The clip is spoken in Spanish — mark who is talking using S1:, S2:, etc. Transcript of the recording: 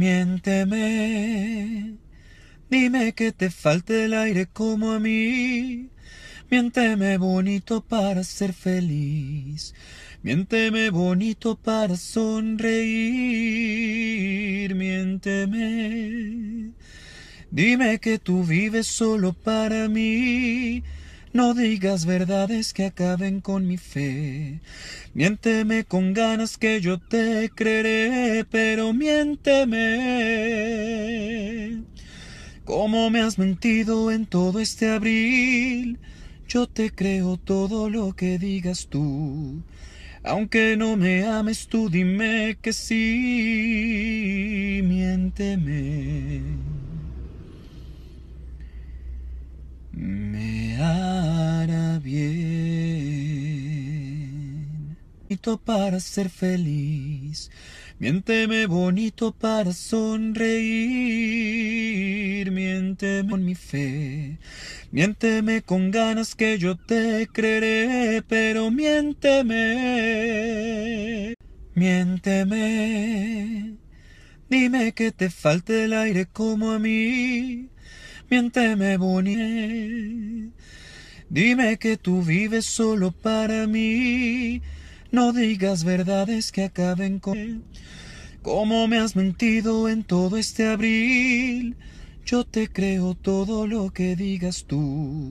S1: Miénteme, dime que te falte el aire como a mí. Miénteme bonito para ser feliz. Miénteme bonito para sonreír. Miénteme. Dime que tú vives solo para mí. No digas verdades que acaben con mi fe. Miénteme con ganas que yo te creeré, pero miénteme. Como me has mentido en todo este abril, yo te creo todo lo que digas tú. Aunque no me ames, tú dime que sí, miénteme. para ser feliz. Miénteme bonito para sonreír. Miénteme con mi fe. Miénteme con ganas que yo te creeré, pero miénteme. Miénteme. Dime que te falte el aire como a mí. Miénteme bonito. Dime que tú vives solo para mí. No digas verdades que acaben con Como me has mentido en todo este abril, yo te creo todo lo que digas tú.